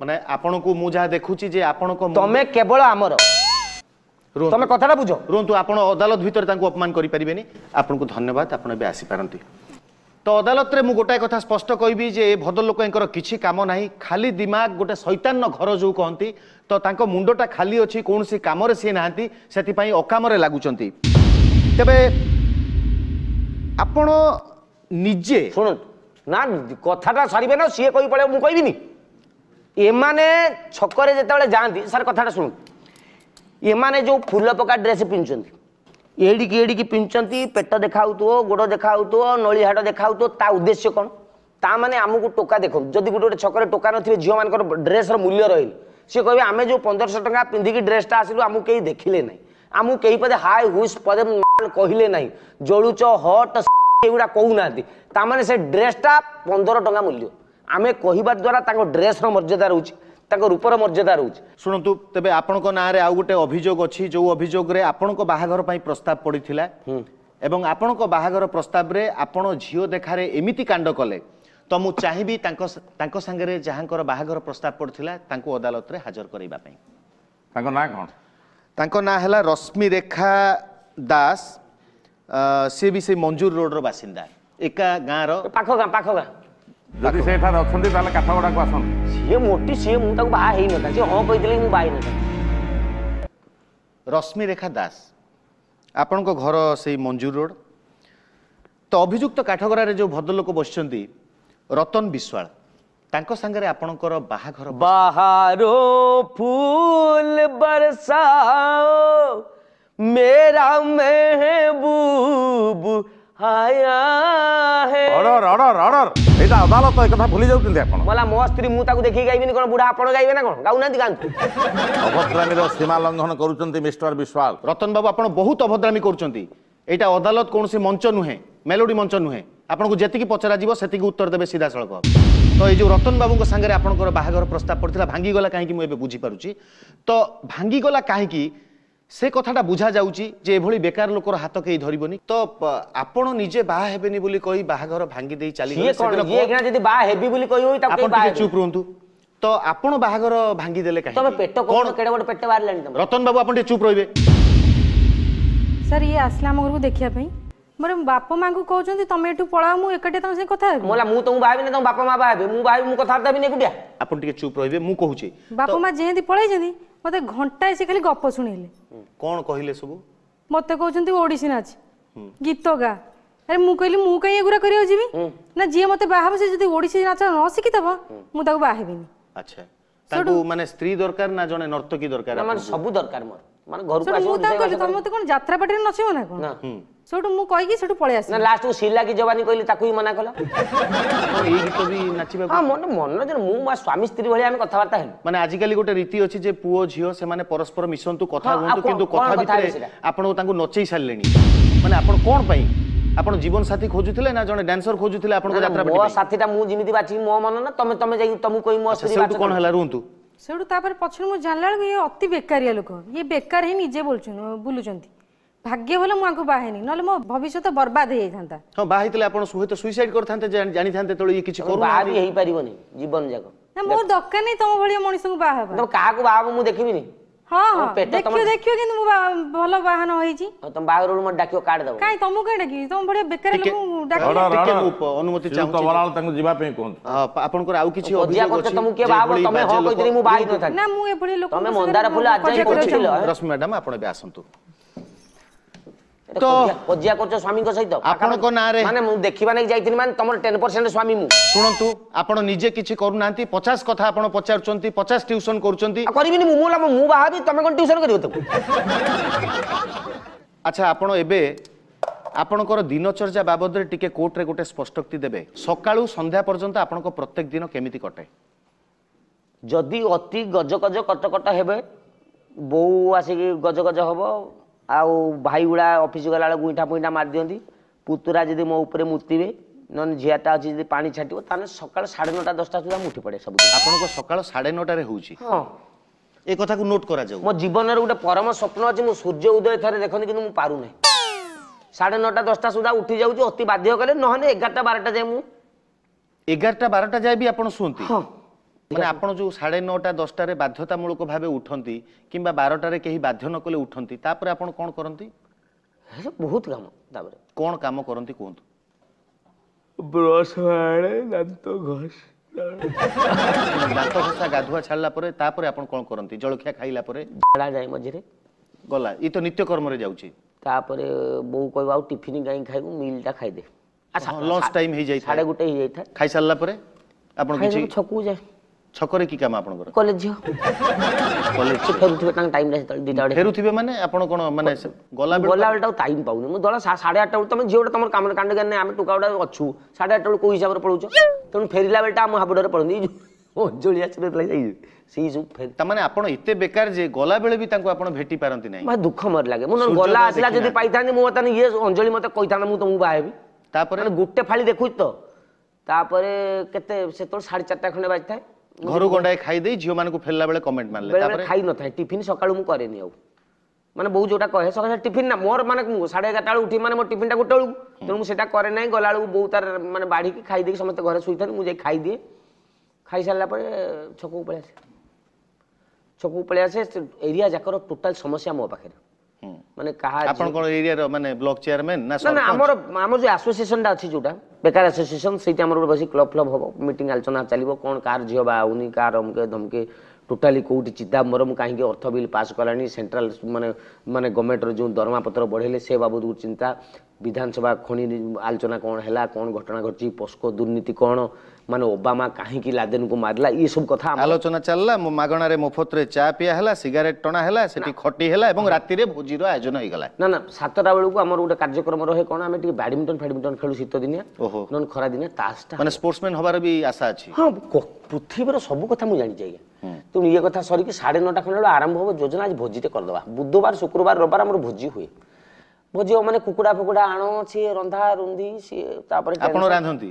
মানে আপনার মু যা দেখুছি যে আপনার তুমি কেবল আমার তুমি কথাটা বুঝ রুহতু আপনার অদালত ভিতরে তাঁর অপমান করে পারবে আপনার ধন্যবাদ আপনার এবার আসিপারতি তো অদালতরে মু গোটায়ে কথা স্পষ্ট কবি যে এ ভদ্রলোকর কিছু কাম না খালি দিমাগ গোটে শৈতান্য ঘর যে কহতি তো তাঁর মুন্ডটা খালি অছি কৌশি কামরে সি না সেপাই অকামরে লাগুচার তবে আপন নিজে শুনুন না কথাটা সরবে না সি কে পড়ে মু কইবিনি এমানে ছকরে যেতবে যাতে স্যার কথাটা শুনুন ଏମାନେ ଯେଉଁ ଫୁଲ ପକା ଡ୍ରେସ୍ ପିନ୍ଧୁଛନ୍ତି ଏଇଠିକି ଏଡ଼ିକି ପିନ୍ଧୁଛନ୍ତି ପେଟ ଦେଖାଉଥିବ ଗୋଡ଼ ଦେଖାଉଥିବ ନଳି ହାଡ଼ ଦେଖାଉଥିବ ତା ଉଦ୍ଦେଶ୍ୟ କ'ଣ ତା ମାନେ ଆମକୁ ଟୋକା ଦେଖନ୍ତୁ ଯଦି ଗୋଟେ ଗୋଟେ ଛକରେ ଟୋକା ନଥିବେ ଝିଅମାନଙ୍କର ଡ୍ରେସ୍ର ମୂଲ୍ୟ ରହିଲେ ସିଏ କହିବେ ଆମେ ଯେଉଁ ପନ୍ଦରଶହ ଟଙ୍କା ପିନ୍ଧିକି ଡ୍ରେସ୍ଟା ଆସିଲୁ ଆମକୁ କେହି ଦେଖିଲେ ନାହିଁ ଆମକୁ କେହି ପଦେ ହାଏ ହୁଇସ୍ ପଦେ କହିଲେ ନାହିଁ ଜଳୁଛ ହଟ୍ ଏଗୁଡ଼ା କହୁନାହାନ୍ତି ତା ମାନେ ସେ ଡ୍ରେସ୍ଟା ପନ୍ଦର ଟଙ୍କା ମୂଲ୍ୟ ଆମେ କହିବା ଦ୍ୱାରା ତାଙ୍କ ଡ୍ରେସ୍ର ମର୍ଯ୍ୟାଦା ରହୁଛି ତାଙ୍କ ରୂପର ମର୍ଯ୍ୟାଦା ରହୁଛି ଶୁଣନ୍ତୁ ତେବେ ଆପଣଙ୍କ ନାଁରେ ଆଉ ଗୋଟେ ଅଭିଯୋଗ ଅଛି ଯୋଉ ଅଭିଯୋଗରେ ଆପଣଙ୍କ ବାହାଘର ପାଇଁ ପ୍ରସ୍ତାବ ପଡ଼ିଥିଲା ଏବଂ ଆପଣଙ୍କ ବାହାଘର ପ୍ରସ୍ତାବରେ ଆପଣ ଝିଅ ଦେଖାରେ ଏମିତି କାଣ୍ଡ କଲେ ତ ମୁଁ ଚାହିଁବି ତାଙ୍କ ତାଙ୍କ ସାଙ୍ଗରେ ଯାହାଙ୍କର ବାହାଘର ପ୍ରସ୍ତାବ ପଡ଼ିଥିଲା ତାଙ୍କୁ ଅଦାଲତରେ ହାଜର କରିବା ପାଇଁ ତାଙ୍କ ନାଁ କ'ଣ ତାଙ୍କ ନାଁ ହେଲା ରଶ୍ମିରେଖା ଦାସ ସିଏ ବି ସେଇ ମଞ୍ଜୁର ରୋଡ଼ର ବାସିନ୍ଦା ଏକା ଗାଁର ପାଖ ଗାଁ ପାଖ ଗାଁ যদি সেটা অনেক তাহলে কাথা গুড়া আসুন সি মোটি সি বাহা হয়ে নতা সে হ্যাঁ কইলে মু বাহি নতা রশ্মিরেখা দাস আপনার ঘর সেই মঞ্জুর রোড তো অভিযুক্ত কাঠগড়ার যে ভদ্রলোক বসছেন রতন বিশ্বাল ତାଙ୍କ ସାଙ୍ଗରେ ଆପଣଙ୍କର ବାହାଘର ବାହାରୋ ଫୁଲ ବର୍ଷାଓ ମେରା ମେହବୁବ ଆୟା ହେ ଅର୍ଡର ଅର୍ଡର ଅର୍ଡର ଏଇଟା ଅଦାଲତ ଏ କଥା ଭୁଲି ଯାଉଛନ୍ତି ଆପଣ ବୋଲା ମୋ ସ୍ତ୍ରୀ ମୁଁ ତାକୁ ଦେଖିକି ଗାଇବିନି କ'ଣ ବୁଢ଼ା ଆପଣ ଗାଇବେ ନା କ'ଣ ଗାଉନାହାନ୍ତି ଗାଆନ୍ତୁ ଅଭଦ୍ରାମୀର ସୀମା ଲଙ୍ଘନ କରୁଛନ୍ତି ମିଷ୍ଟର ବିଶ୍ୱାଳ ରତନ ବାବୁ ଆପଣ ବହୁତ ଅଭଦ୍ରାମୀ କରୁଛନ୍ତି ଏଇଟା ଅଦାଲତ କୌଣସି ମଞ୍ଚ ନୁହେଁ ମେଲୋଡି ମଞ୍ଚ ନୁହେଁ ଆପଣଙ୍କୁ ଯେତିକି ପଚରାଯିବ ସେତିକି ଉତ୍ତର ଦେବେ ସିଧାସଳଖ ତ ଏଇ ଯେଉଁ ରତନ ବାବୁଙ୍କ ସାଙ୍ଗରେ ଆପଣଙ୍କର ବାହାଘର ପ୍ରସ୍ତାବ ପଡ଼ିଥିଲା ଭାଙ୍ଗିଗଲା କାହିଁକି ମୁଁ ଏବେ ବୁଝିପାରୁଛି ତ ଭାଙ୍ଗିଗଲା କାହିଁକି সে কথাটা বুঝা যাচ্ছে যে এভাবে বেকার লোকর হাত কে ধরবনি তো আপন নিজে বাহা হেবেনি বলে কই বাহাঘর ভাঙ্গি দেই চালি যদি বাহা হেবি বলে কই হই তাকে বাহা চুপ রহন্তু তো আপন বাহাঘর ভাঙ্গি দেলে কাহি তবে পেট কোন কেড়ে বড় পেট বাহারলানি তুমি রতন বাবু আপন চুপ রইবে স্যার ইয়ে আসলাম আমার ঘরকু দেখিয়া পাই ମୋର ବାପା ମାଙ୍କୁ କହୁଛନ୍ତି ତମେ ଏଠୁ ପଳାଅ ମୁଁ ଏକାଠି ତମ ସାଙ୍ଗେ କଥା ହେବି ମୋଲା ମୁଁ ତମକୁ ବାହାବି ନା ତମ ବାପା ମା ବାହାବି ମୁଁ ବାହାବି ମୁଁ କଥାବାର୍ତ୍ତା ବି গুডিয়া আপন ଆପଣ ଟିକେ ଚୁପ୍ ରହିବେ ମୁଁ କହୁଛି ବାପା ମା পড়াই ପଳାଇଛନ୍ତି মতো ঘণ্টায় সে খালি গপ শুনেলে কোণ কহিলে সব মতো কৌছেন ওড়শী নাচ গীত গা আরে মু কহিলি মু কাই এগুড়া করিয়া যাবি না যে মতো বাহাব সে যদি ওড়শী নাচ ন শিখিদেব মু তাকে বাহাবিনি আচ্ছা তাকে মানে স্ত্রী দরকার না জনে নর্তকী দরকার মানে সবু দরকার মোর মানে ঘরকু আসো মু তাকে কইলি তুমি মতো কোন যাত্রা পাটিরে নচিব না কোন না ସେଇଠୁ ମୁଁ କହିକି ସେଇଠୁ ପଳେଇ ଆସିଲି ନା ଲାଷ୍ଟକୁ ଶିଲା କି ଯବାନୀ କହିଲି ତାକୁ ହିଁ ମନା କଲ ଏଇ ଗୀତ ବି ନାଚିବାକୁ ହଁ ମନ ମନୋରଞ୍ଜନ ମୁଁ ମୋ ସ୍ୱାମୀ ସ୍ତ୍ରୀ ଭଳିଆ ଆମେ କଥାବାର୍ତ୍ତା ହେଲୁ ମାନେ ଆଜିକାଲି ଗୋଟେ ରୀତି ଅଛି ଯେ ପୁଅ ଝିଅ ସେମାନେ ପରସ୍ପର ମିଶନ୍ତୁ କଥା ହୁଅନ୍ତୁ କିନ୍ତୁ କଥା ଭିତରେ ଆପଣଙ୍କୁ ତାଙ୍କୁ ନଚେଇ ସାରିଲେଣି ମାନେ ଆପଣ କ'ଣ ପାଇଁ ଆପଣ ଜୀବନ ସାଥୀ ଖୋଜୁଥିଲେ ନା ଜଣେ ଡ୍ୟାନ୍ସର ଖୋଜୁଥିଲେ ଆପଣଙ୍କ ଯାତ୍ରା ମୋ ସାଥୀଟା ମୁଁ ଯେମିତି ବାଛିକି ମୋ ମନ ନା ତମେ ତମେ ଯାଇକି ତମକୁ କହି ମୋ ସ୍ତ୍ରୀ ବାଛ କ'ଣ ହେଲା ରୁହନ୍ତୁ ସେଇଠୁ ତାପରେ ପଛରେ ମୁଁ ଜାଣିଲା ବେଳକୁ ଇଏ ଅତି ବେକାରିଆ ଲୋକ ଇଏ ବେକାର ହିଁ ନିଜେ ବୁଲୁଛନ୍ତି ভাগ্য হলে মু আগে বাহেনি নহলে মো ভবিষ্যৎ বরবাদ হয়ে যাইতা হ্যাঁ বাহ হইতলে আপন সুহিত সুইসাইড করতান্তে জানি থান্তে তলে ই কিছু করু বাহ বি হই পারিবনি জীবন যাক না মোর দরকার নাই তোম ভলিয়া মনিষকু বাহ হবা তোম কাহাকু বাহ হবো মু দেখিবিনি হ্যাঁ দেখিও দেখিও কিন্তু মু ভালো বাহান হইছি তোম বাহর মো ডাকিও কার্ড দাও কাই তোম কাই ডাকিবি তোম বড় বেকার লোক ডাকিবি টিকে মু অনুমতি চাও তো বলাল তাঙ্কু জিবা পে কোন হ্যাঁ আপনকর আউ কিছু অভিযোগ আছে তোম কে বাহ তুমি হ কইতরি মু বাহ হই না মু এ লোক তুমি মন্দার ফুল আজ করছিল রশ্মি ম্যাডাম আপন বি আসন্তু ତ କଜିଆ କରୁଛ ସ୍ୱାମୀଙ୍କ ସହିତ ଆପଣଙ୍କ ନାଁରେ ମାନେ ମୁଁ ଦେଖିବା ନେଇକି ଯାଇଥିଲି ମାନେ ତମର ଟେନ୍ ପରସେଣ୍ଟ ସ୍ୱାମୀ ମୁଁ ଶୁଣନ୍ତୁ ଆପଣ ନିଜେ କିଛି କରୁନାହାନ୍ତି ପଚାଶ କଥା ଆପଣ ପଚାରୁଛନ୍ତି ପଚାଶ ଟ୍ୟୁସନ କରୁଛନ୍ତି କରିବିନି ମୁଁ ମୁଁ ବାହାବି ତମେ କ'ଣ ଟ୍ୟୁସନ କରିବ ତାକୁ ଆଚ୍ଛା ଆପଣ ଏବେ ଆପଣଙ୍କର ଦିନଚର୍ଯ୍ୟା ବାବଦରେ ଟିକେ କୋର୍ଟରେ ଗୋଟେ ସ୍ପଷ୍ଟୋକ୍ତି ଦେବେ ସକାଳୁ ସନ୍ଧ୍ୟା ପର୍ଯ୍ୟନ୍ତ ଆପଣଙ୍କ ପ୍ରତ୍ୟେକ ଦିନ କେମିତି କଟେ ଯଦି ଅତି ଗଜକଜ କଟକଟ ହେବେ ବୋଉ ଆସିକି ଗଜଗଜ ହେବ ଆଉ ଭାଇଗୁଡ଼ା ଅଫିସ୍ ଗଲାବେଳେ ଗୁଇଁଠା ଫୁଇଁଠା ମାରିଦିଅନ୍ତି ପୁତୁରା ଯଦି ମୋ ଉପରେ ମୁତିବେ ନହେଲେ ଝିଅଟା ଅଛି ଯଦି ପାଣି ଛାଟିବ ତାହେଲେ ସକାଳ ସାଢ଼େ ନଅଟା ଦଶଟା ସୁଦ୍ଧା ମୁଁ ଉଠି ପଡ଼େ ସବୁ ଆପଣଙ୍କ ସକାଳ ସାଢ଼େ ନଅଟାରେ ହେଉଛି ହଁ ଏ କଥାକୁ ନୋଟ୍ କରାଯାଉ ମୋ ଜୀବନରେ ଗୋଟେ ପରମ ସ୍ୱପ୍ନ ଅଛି ମୁଁ ସୂର୍ଯ୍ୟ ଉଦୟ ଥରେ ଦେଖନ୍ତି କିନ୍ତୁ ମୁଁ ପାରୁନାହିଁ ସାଢ଼େ ନଅଟା ଦଶଟା ସୁଦ୍ଧା ଉଠି ଯାଉଛି ଅତି ବାଧ୍ୟ କଲେ ନହେଲେ ଏଗାରଟା ବାରଟା ଯାଏ ମୁଁ ଏଗାରଟା ବାରଟା ଯାଏ ବି ଆପଣ ଶୁଅନ୍ତି ହଁ মানে ଆପଣ ଯୋଉ 9:30টা 10টাରେ ବାଧ୍ୟତାମୂଳକ ଭାବେ ଉଠନ୍ତି କିମ୍ବା 12টাରେ କେହି ବାଧ୍ୟ ନ କଲେ ଉଠନ୍ତି ତାପରେ ଆପଣ କ'ଣ କରନ୍ତି ବହୁତ କାମ ତାପରେ କ'ଣ କାମ କରନ୍ତି କୁହନ୍ତୁ ବ୍ରଶ ଆଣେ ଦାନ୍ତ ଘଷ ଦାନ୍ତ ଘଷା ଗାଧୁଆ ଛାଡ଼ିଲା ପରେ ତାପରେ ଆପଣ କ'ଣ କରନ୍ତି ଜଳଖିଆ ଖାଇଲା ପରେ ଝାଡ଼ା ଯାଏ ମଝିରେ ଗଲା ଇଏ ତ ନିତ୍ୟକର୍ମରେ ଯାଉଛି ତାପରେ ବୋଉ କହିବ ଆଉ ଟିଫିନ୍ କାହିଁ ଖାଇବୁ ମିଲ୍ଟା ଖାଇଦେ ଲଞ୍ଚ ଟାଇମ୍ ହେଇଯାଇଥାଏ ସାଢ଼େ ଗୋଟେ ହେଇଯାଇଥାଏ ଖାଇସାରିଲା ପରେ ଆପଣ କିଛି ଛକକୁ ଯାଏ ছকরে কি কাম আপনার কলেজ ঝিও কলেজ ফেরুথিবে তাঙ্ক টাইম রে সেতলে দুইটা বেলে ফেরুথিবে মানে আপন কোন মানে গলা বেলা গলা বেলাটাও টাইম পাউনি মু দলা 8:30টা বেলে তুমি জিওটা তোমার কাম কাণ্ড গানে আমি টুকাউটা অছু 8:30টা বেলে কো হিসাবরে পড়ুছ তেনু ফেরিলা বেলটা আম হাবুডরে পড়নি অঞ্জলি আসলে লাগি সেই সব ফের তার মানে আপন এতে বেকার যে গলা বেলে বি তাঙ্কু আপন ভেটি পারন্তি নাই মা দুঃখ মর লাগে মু গলা আসলা যদি পাইতানি মু মতানি ইয়ে অঞ্জলি মতে কইতানা মু তোমাকে বাহেবি তারপরে গোটে ফালি দেখুছ তো তারপরে কেতে সেতলে 4:30টা খন্ডে বাজতায় ଘରୁ ଗଣ୍ଡାଏ ଖାଇଦେଇ ଝିଅମାନଙ୍କୁ ଫେରିଲା ବେଳେ କମେଣ୍ଟ ମାରିଲେ ଖାଇନଥାଏ ଟିଫିନ ସକାଳୁ ମୁଁ କରେନି ଆଉ ମାନେ ବୋଉ ଯୋଉଟା କହେ ସକାଳେ ଟିଫିନ ନା ମୋର ମାନେ ମୁଁ ସାଢେ ଏଗାରଟା ବେଳକୁ ଉଠି ମାନେ ମୋ ଟିଫିନଟା ଗୋଟେ ବେଳକୁ ତେଣୁ ମୁଁ ସେଟା କରେ ନାହିଁ ଗଲାବେଳକୁ ବୋଉ ତାର ମାନେ ବାଢ଼ିକି ଖାଇଦେଇକି ସମସ୍ତେ ଘରେ ଶୋଇଥାନ୍ତି ମୁଁ ଯାଇ ଖାଇଦିଏ ଖାଇସାରିଲା ପରେ ଛକକୁ ପଳେଇ ଆସେ ଛକକୁ ପଳେଇ ଆସେ ଏରିଆ ଯାକର ଟୋଟାଲ ସମସ୍ୟା ମୋ ପାଖରେ ମାନେ କାହା ଆପଣଙ୍କର ଏରିଆର ମାନେ ବ୍ଲକ ଚେୟାରମ୍ୟାନ ନା ନା ଆମର ଆମର ଯୋଉ ଆସୋସିଏସନଟା ଅଛି ଯୋଉଟା ବେକାର ଆସୋସିଏସନ ସେଇଠି ଆମର ଗୋଟେ ବସି କ୍ଲବ ଫ୍ଲବ ହବ ମିଟିଂ ଆଲୋଚନା ଚାଲିବ କ'ଣ କାହାର ଝିଅ ବା ଆଉନି କାହାର ଅମକେ ଧମକେ ଟୋଟାଲି କେଉଁଠି ଚିଦାମ୍ବରମ କାହିଁକି ଅର୍ଥ ବିଲ୍ ପାସ୍ କଲାଣି ସେଣ୍ଟ୍ରାଲ ମାନେ ମାନେ ଗଭର୍ଣ୍ଣମେଣ୍ଟର ଯେଉଁ ଦରମାପତ୍ର ବଢ଼େଇଲେ ସେ ବାବଦକୁ ଚିନ୍ତା ବିଧାନସଭା ଖଣି ଆଲୋଚନା କ'ଣ ହେଲା କ'ଣ ଘଟଣା ଘଟିଛି ପସ୍କୋ ଦୁର୍ନୀତି କ'ଣ মানে ওବାମା କାହିଁକି ଲାଦେନକୁ ମାରିଲା ଇଏ ସବୁ କଥା ଆଲୋଚନା ଚାଲିଲା ମୋ ମାଗଣାରେ ମୋଫତରେ ଚା ପିଆ ହେଲା ସିଗାରେଟ୍ ଟଣା ହେଲା ସେଠି ଖଟି ହେଲା ଏବଂ ରାତିରେ ଭୋଜିର ଆୟୋଜନ ହେଇଗଲା ନା ନା ସାତଟା ବେଳକୁ ଆମର ଗୋଟେ କାର୍ଯ୍ୟକ୍ରମ ରହେ କ'ଣ ଆମେ ଟିକେ ବ୍ୟାଡମିଣ୍ଟନ ଫ୍ୟାଡମିଣ୍ଟନ ଖେଳୁ ଶୀତ ଦିନିଆ ନହେଲେ ଖରା ଦିନିଆ ତାସଟା ମାନେ ସ୍ପୋର୍ଟସମ୍ୟାନ୍ ହବାର ବି ଆଶା ଅଛି ହଁ ପୃଥିବୀର ସବୁ କଥା ମୁଁ ଜାଣିଛି ଆଜ୍ଞା ତେଣୁ ଇଏ କଥା ସରିକି ସାଢ଼େ ନଅଟା ଖଣ୍ଡେ ବେଳେ ଆରମ୍ଭ ହେବ ଯୋଜନା ଆଜି ଭୋଜିଟେ କରିଦେବା ବୁଧବାର ଶୁକ୍ରବାର ରବିବାର ଆମର ଭୋଜି ହୁଏ ଭୋଜି ମାନେ କୁକୁଡ଼ା ଫୁକୁଡ଼ା ଆଣ ସିଏ ରନ୍ଧା ରୁନ୍ଧି ସିଏ ତାପରେ ଆପଣ ରାନ୍ଧନ୍ତି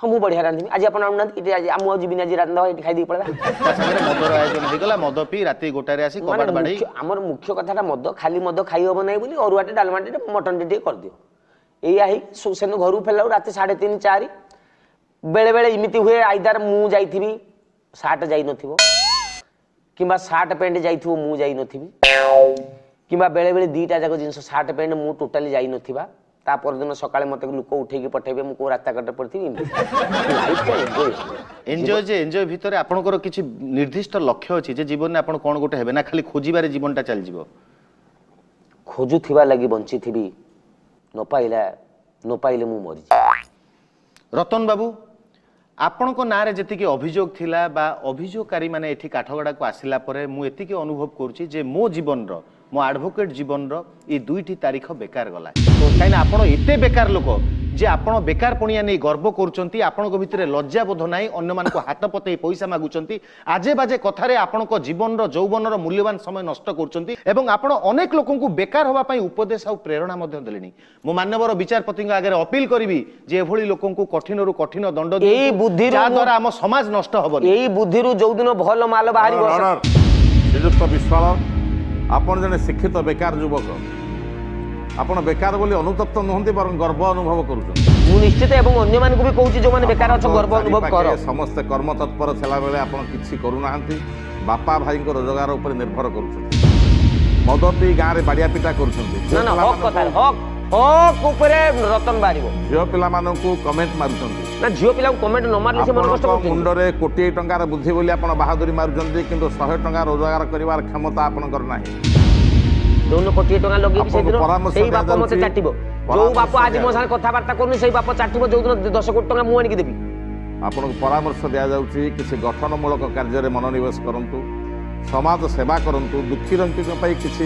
ହଁ ମୁଁ ବଢିଆ ରାନ୍ଧିବି ଆଜି ଆପଣ ରାନ୍ଧୁନାହାନ୍ତି ଆଜି ଆମ ଆଉ ଯିବିନି ଆଜି ରାନ୍ଧ ଏଠି ଖାଇଦେଇ ପଳେଇବା ତା ସାଙ୍ଗରେ ମଦର ଆୟୋଜନ ହେଇଗଲା ମଦ ପି ରାତି ଗୋଟାରେ ଆସି କବାଟ ବାଡ଼େଇ ଆମର ମୁଖ୍ୟ କଥାଟା ମଦ ଖାଲି ମଦ ଖାଇ ହବ ନାହିଁ ବୋଲି ଅରୁଆଟେ ଡାଲମାଟେ ମଟନଟେ ଟିକେ କରିଦିଅ ଏଇଆ ହେଇ ସେନୁ ଘରକୁ ଫେରିଲାରୁ ରାତି ସାଢ଼େ ତିନି ଚାରି ବେଳେବେଳେ ଏମିତି ହୁଏ ଆଇଦାର ମୁଁ ଯାଇଥିବି ସାର୍ଟ ଯାଇନଥିବ କିମ୍ବା ସାର୍ଟ ପ୍ୟାଣ୍ଟ ଯାଇଥିବ ମୁଁ ଯାଇନଥିବି କିମ୍ବା ବେଳେବେଳେ ଦୁଇଟା ଯାକ ଜିନିଷ ସାର୍ଟ ପ୍ୟାଣ୍ଟ ମୁଁ ଟୋଟାଲି ଯାଇନଥିବା ତା ପରଦିନ ସକାଳେ ମତେ ଲୋକ ଉଠେଇକି ପଠେଇବେ ମୁଁ କୋଉ ରାସ୍ତାଘାଟରେ ପଡ଼ିଥିବି ଏନ୍ଜୟ ଯେ ଏନ୍ଜୟ ଭିତରେ ଆପଣଙ୍କର କିଛି ନିର୍ଦ୍ଦିଷ୍ଟ ଲକ୍ଷ୍ୟ ଅଛି ଯେ ଜୀବନରେ ଆପଣ କ'ଣ ଗୋଟେ ହେବେ ନା ଖାଲି ଖୋଜିବାରେ ଜୀବନଟା ଚାଲିଯିବ ଖୋଜୁଥିବା ଲାଗି ବଞ୍ଚିଥିବି ନ ପାଇଲା ନ ପାଇଲେ ମୁଁ ମରିଛି ରତନ ବାବୁ ଆପଣଙ୍କ ନାଁରେ ଯେତିକି ଅଭିଯୋଗ ଥିଲା ବା ଅଭିଯୋଗକାରୀମାନେ ଏଠି କାଠଗଡ଼ାକୁ ଆସିଲା ପରେ ମୁଁ ଏତିକି ଅନୁଭବ କରୁଛି ଯେ ମୋ ଜୀବନର ମୋ ଆଡ଼ଭୋକେଟ୍ ଜୀବନର ଏଇ ଦୁଇଟି ତାରିଖ ବେକାର ଗଲା କାହିଁକିନା ଆପଣ ଏତେ ବେକାର ଲୋକ ଯେ ଆପଣ ବେକାର ପଣିଆ ନେଇ ଗର୍ବ କରୁଛନ୍ତି ଆପଣଙ୍କ ଭିତରେ ଲଜ୍ଜାବୋଧ ନାହିଁ ଅନ୍ୟମାନଙ୍କୁ ହାତ ପତେଇ ପଇସା ମାଗୁଛନ୍ତି ଆଜେ ବାଜେ କଥାରେ ଆପଣଙ୍କ ଜୀବନର ଯୌବନର ମୂଲ୍ୟବାନ ସମୟ ନଷ୍ଟ କରୁଛନ୍ତି ଏବଂ ଆପଣ ଅନେକ ଲୋକଙ୍କୁ ବେକାର ହେବା ପାଇଁ ଉପଦେଶ ଆଉ ପ୍ରେରଣା ମଧ୍ୟ ଦେଲେଣି ମୁଁ ମାନ୍ୟବର ବିଚାରପତିଙ୍କ ଆଗରେ ଅପିଲ କରିବି ଯେ ଏଭଳି ଲୋକଙ୍କୁ କଠିନରୁ କଠିନ ଦଣ୍ଡ ଏଇ ବୁଦ୍ଧି ଯାହାଦ୍ୱାରା ଆମ ସମାଜ ନଷ୍ଟ ହେବ ଏଇ ବୁଦ୍ଧିରୁ ଯୋଉଦିନ ଭଲ ମାଲ ବାହାରିବ ଶ୍ରୀଯୁକ୍ତ ବିଶ୍ୱାଳ ଆପଣ ଜଣେ ଶିକ୍ଷିତ ବେକାର ଯୁବକ ଆପଣ ବେକାର ବୋଲି ଅନୁତପ୍ତ ନୁହନ୍ତି ବରଂ ଗର୍ବ ଅନୁଭବ କରୁଛନ୍ତି ମୁଁ ନିଶ୍ଚିତ ଏବଂ ଅନ୍ୟମାନଙ୍କୁ ବି କହୁଛି ଯେଉଁମାନେ ବେକାର ଅଛ ଗର୍ବ ଅନୁଭବ କର ସମସ୍ତେ କର୍ମତତ୍ପର ଥିଲାବେଳେ ଆପଣ କିଛି କରୁନାହାନ୍ତି ବାପା ଭାଇଙ୍କ ରୋଜଗାର ଉପରେ ନିର୍ଭର କରୁଛନ୍ତି ମଦ ପିଇ ଗାଁରେ ବାଡ଼ିଆ ପିଟା କରୁଛନ୍ତି ଝିଅ ପିଲାମାନଙ୍କୁ କମେଣ୍ଟ ମାରୁଛନ୍ତି না ঝিও পিলাকে কমেন্ট ন মারলে সে মন কষ্ট করছে মুন্ডরে কোটি টাকার বুদ্ধি বলি আপন বাহাদুরি মারুচন্তি কিন্তু 100 টাকা রোজগার করিবার ক্ষমতা আপনকর নাই ଯୋଉନ କୋଟିଏ ଟଙ୍କା ଲଗେଇକି ସେଇଦିନ ସେଇ ବାପ ମତେ ଚାଟିବ ଯୋଉ ବାପ ଆଜି ମୋ ସାଙ୍ଗରେ କଥାବାର୍ତ୍ତା କରୁନି ସେଇ ବାପ ଚାଟିବ ଯୋଉଦିନ ଦଶ କୋଟି ଟଙ୍କା ମୁଁ ଆଣିକି ଦେବି ଆପଣଙ୍କୁ ପରାମର୍ଶ ଦିଆଯାଉଛି କିଛି ଗଠନମୂଳକ କାର୍ଯ୍ୟରେ ମନୋନିବେଶ କରନ୍ତୁ ସମାଜ ସେବା କରନ୍ତୁ ଦୁଃଖୀ ରଙ୍କିଙ୍କ ପାଇଁ କିଛି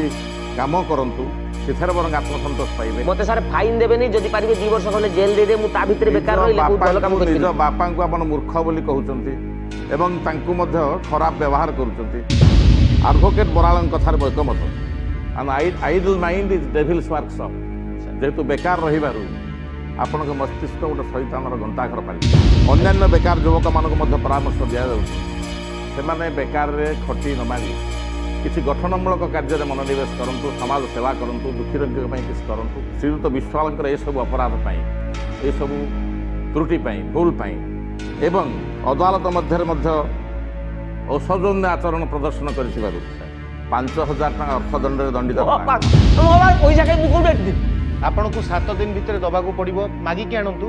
କାମ କରନ୍ତୁ ସେଥିରେ ବରଂ ଆତ୍ମସନ୍ତୋଷ ପାଇବେ ମୋତେ ସାର୍ ଫାଇନ୍ ଦେବେନି ଯଦି ପାରିବେ ଦୁଇ ବର୍ଷ ଖଣ୍ଡେ ଜେଲ୍ ଦେଇଦେବେ ମୁଁ ତା ଭିତରେ ବେକାର ରହିଲେ ବହୁତ ଭଲ କାମ କରିବି ନିଜ ବାପାଙ୍କୁ ଆପଣ ମୂର୍ଖ ବୋଲି କହୁଛନ୍ତି ଏବଂ ତାଙ୍କୁ ମଧ୍ୟ ଖରାପ ବ୍ୟବହାର କରୁଛନ୍ତି ଆଡ଼ଭୋକେଟ୍ ବରାଳଙ୍କ କଥାରେ ମୋ ଏକମତ and idle mind is devil's workshop ଯେହେତୁ ବେକାର ରହିବାରୁ ଆପଣଙ୍କ ମସ୍ତିଷ୍କ ଗୋଟେ ଶୈତାନର ଘଣ୍ଟାଘର ପାଲି ଅନ୍ୟାନ୍ୟ ବେକାର ଯୁବକମାନଙ୍କୁ ମଧ୍ୟ ପରାମର୍ଶ ଦିଆଯାଉଛି ସେମାନେ ବେକାରରେ ଖଟି ନ ମାରି କିଛି ଗଠନମୂଳକ କାର୍ଯ୍ୟରେ ମନୋନିବେଶ କରନ୍ତୁ ସମାଜ ସେବା କରନ୍ତୁ ଦୁଃଖୀରଙ୍କ ପାଇଁ କିଛି କରନ୍ତୁ ଶ୍ରୀଯୁକ୍ତ ବିଶ୍ୱାଳଙ୍କର ଏସବୁ ଅପରାଧ ପାଇଁ ଏସବୁ ତ୍ରୁଟି ପାଇଁ ଭୁଲ ପାଇଁ ଏବଂ ଅଦାଲତ ମଧ୍ୟରେ ମଧ୍ୟ ଔଷଧନ୍ୟ ଆଚରଣ ପ୍ରଦର୍ଶନ କରିଥିବାରୁ ପାଞ୍ଚ ହଜାର ଟଙ୍କା ଅର୍ଥଦଣ୍ଡରେ ଦଣ୍ଡିତ ଆପଣଙ୍କୁ ସାତ ଦିନ ଭିତରେ ଦେବାକୁ ପଡିବ ମାଗିକି ଆଣନ୍ତୁ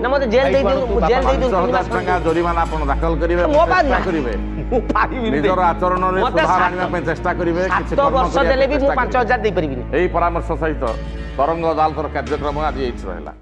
ଜରିମାନା ଆପଣ ଦାଖଲ କରିବେ କରିବେ ନିଜର ଆଚରଣରେ ସୁଧାର ଆଣିବା ପାଇଁ ଚେଷ୍ଟା କରିବେ ବର୍ଷ ଦେଲେ ବି ମୁଁ ପାଞ୍ଚ ହଜାର ଦେଇପାରିବିନି ଏହି ପରାମର୍ଶ ସହିତ ତରଙ୍ଗ ଅଦାଲତର କାର୍ଯ୍ୟକ୍ରମ ଆଜି ଏଇଠି ରହିଲା